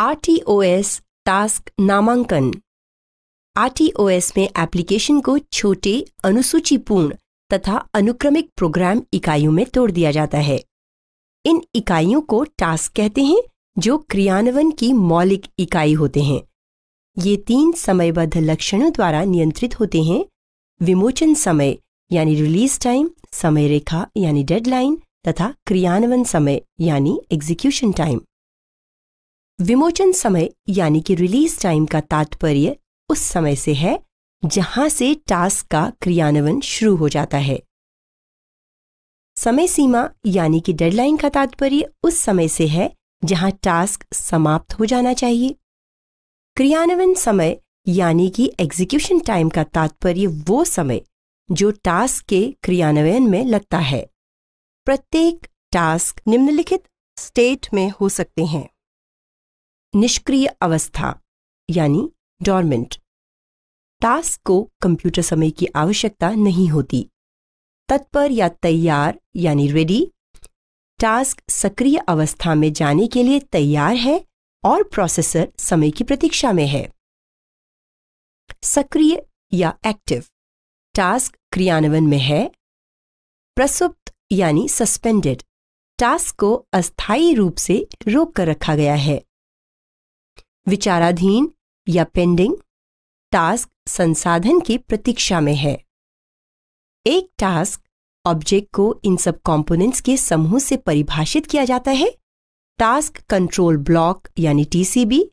आरटीओएस task नामांकन आरटीओएस में application को छोटे अनुसूचीपूर्ण तथा अनुक्रमिक प्रोग्राम इकाइयों में तोड़ दिया जाता है इन इकाइयों को टास्क कहते हैं जो क्रियान्वयन की मौलिक इकाई होते हैं ये तीन समयबद्ध लक्षणों द्वारा नियंत्रित होते हैं विमोचन समय यानी रिलीज टाइम समय रेखा यानी डेडलाइन तथा क्रियान्वयन समय यानी एग्जीक्यूशन टाइम विमोचन समय यानी कि रिलीज टाइम का तात्पर्य उस समय से है जहां से टास्क का क्रियान्वयन शुरू हो जाता है समय सीमा यानी कि डेडलाइन का तात्पर्य उस समय से है जहां टास्क समाप्त हो जाना चाहिए क्रियान्वयन समय यानी कि एग्जीक्यूशन टाइम का तात्पर्य वो समय जो टास्क के क्रियान्वयन में लगता है प्रत्येक टास्क निम्नलिखित स्टेट में हो सकते हैं निष्क्रिय अवस्था यानी डॉर्मेंट टास्क को कंप्यूटर समय की आवश्यकता नहीं होती तत्पर या तैयार यानी रेडी टास्क सक्रिय अवस्था में जाने के लिए तैयार है और प्रोसेसर समय की प्रतीक्षा में है सक्रिय या एक्टिव टास्क क्रियान्वयन में है प्रसुप्त यानी सस्पेंडेड टास्क को अस्थायी रूप से रोक कर रखा गया है विचाराधीन या पेंडिंग टास्क संसाधन की प्रतीक्षा में है एक टास्क ऑब्जेक्ट को इन सब कंपोनेंट्स के समूह से परिभाषित किया जाता है टास्क कंट्रोल ब्लॉक यानी टीसीबी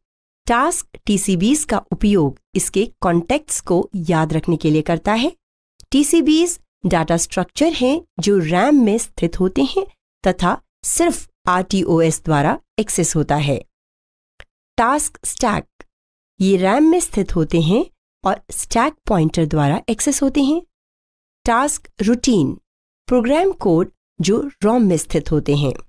टास्क टीसीबीज का उपयोग इसके कॉन्टेक्ट्स को याद रखने के लिए करता है टीसीबीज डाटा स्ट्रक्चर हैं जो रैम में स्थित होते हैं तथा सिर्फ आरटीओएस द्वारा एक्सेस होता है टास्क स्टैक ये रैम में स्थित होते हैं और स्टैक पॉइंटर द्वारा एक्सेस होते हैं टास्क रूटीन प्रोग्राम कोड जो रोम में स्थित होते हैं